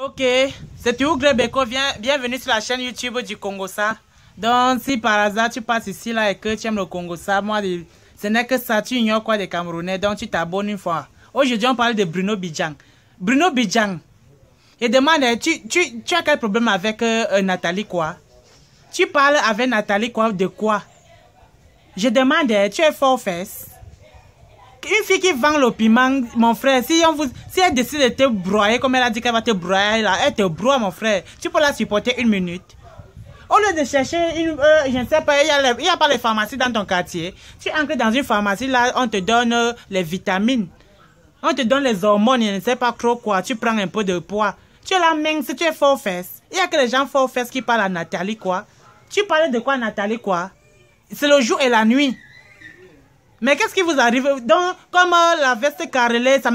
Ok, c'est tout Beko, bienvenue sur la chaîne YouTube du Congo ça. Donc si par hasard tu passes ici là et que tu aimes le Congo ça, moi ce n'est que ça, tu ignores quoi des Camerounais, donc tu t'abonnes une fois. Aujourd'hui on parle de Bruno Bijang. Bruno Bijang. il demande, eh, tu, tu, tu as quel problème avec euh, euh, Nathalie quoi Tu parles avec Nathalie quoi de quoi Je demande, eh, tu es fort face? une fille qui vend le piment, mon frère, si, on vous, si elle décide de te broyer, comme elle a dit qu'elle va te broyer, là, elle te broie, mon frère. Tu peux la supporter une minute. Au lieu de chercher euh, je ne sais pas, il n'y a, pas les pharmacies dans ton quartier. Tu entres dans une pharmacie, là, on te donne euh, les vitamines. On te donne les hormones, je ne sais pas trop quoi. Tu prends un peu de poids. Tu es la main, si tu es fort fesse. Il n'y a que les gens fort fesses qui parlent à Nathalie, quoi. Tu parlais de quoi, Nathalie, quoi C'est le jour et la nuit. Mais qu'est-ce qui vous arrive Donc, comme euh, la veste carrelée, ça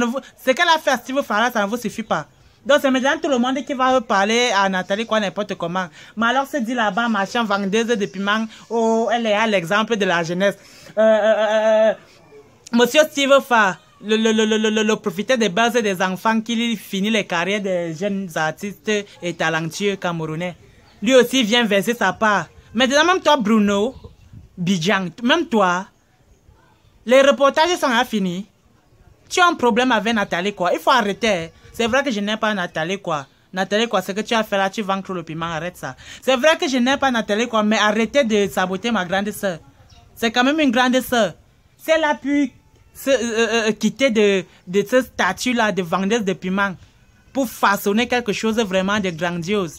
ce qu'elle a fait à Steve Farah, ça ne vous suffit pas. Donc, c'est maintenant tout le monde qui va parler à Nathalie, quoi, n'importe comment. Mais alors, c'est dit là-bas, machin, vendeuse de piments, oh, elle est à l'exemple de la jeunesse. Euh, euh, Monsieur Steve Fara, le, le, le, le, profiter des bases des enfants qui finit les carrières des jeunes artistes et talentueux camerounais. Lui aussi vient verser sa part. Maintenant, même toi, Bruno, Bijang, même toi, les reportages sont à Tu as un problème avec Nathalie, quoi. Il faut arrêter. C'est vrai que je n'aime pas Nathalie, quoi. Nathalie, quoi, ce que tu as fait là, tu vends trop le piment, arrête ça. C'est vrai que je n'aime pas Nathalie, quoi, mais arrêtez de saboter ma grande sœur. C'est quand même une grande sœur. Si elle a pu quitter de, de ce statut-là de vendeuse de piment pour façonner quelque chose vraiment de grandiose,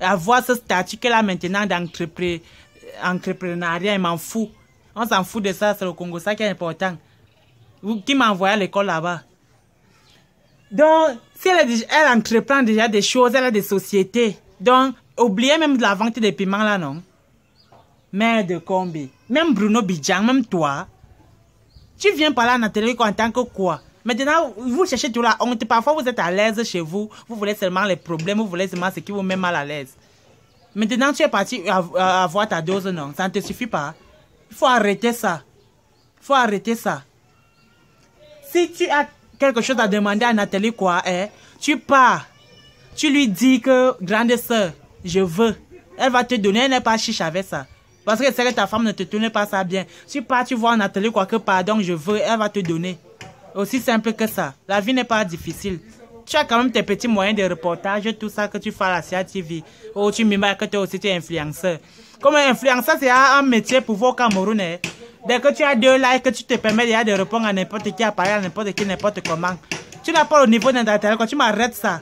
avoir ce statut qu'elle a maintenant d'entrepreneuriat, il m'en fout. On s'en fout de ça, c'est le Congo, ça qui est important. Qui m'a envoyé à l'école là-bas Donc, si elle, elle, entreprend déjà des choses, elle a des sociétés. Donc, oubliez même de la vente des piments là, non Mère de combi. Même Bruno Bidjan, même toi. Tu viens par là en atelier en tant que quoi Maintenant, vous cherchez tout la honte. Parfois, vous êtes à l'aise chez vous. Vous voulez seulement les problèmes. Vous voulez seulement ce qui vous met mal à l'aise. Maintenant, tu es parti avoir ta dose, non Ça ne te suffit pas. Il faut arrêter ça. Il faut arrêter ça. Si tu as quelque chose à demander à Nathalie quoi, hein, tu pars. Tu lui dis que, grande sœur, je veux. Elle va te donner, elle n'est pas chiche avec ça. Parce que c'est que ta femme ne te tourne pas ça bien. Tu pars, tu vois Nathalie quoi que, pardon, je veux, elle va te donner. Aussi simple que ça. La vie n'est pas difficile tu as quand même tes petits moyens de reportage, tout ça que tu fais à la CIA TV. Oh, tu m'imagines que tu es aussi tu influenceur. Comme influenceur, c'est un métier pour vos Camerounais. Dès que tu as deux likes, tu te permets de répondre à n'importe qui, à parler à n'importe qui, n'importe comment. Tu n'as pas le niveau d'intérêt, quand tu m'arrêtes ça.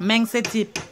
Même ce type.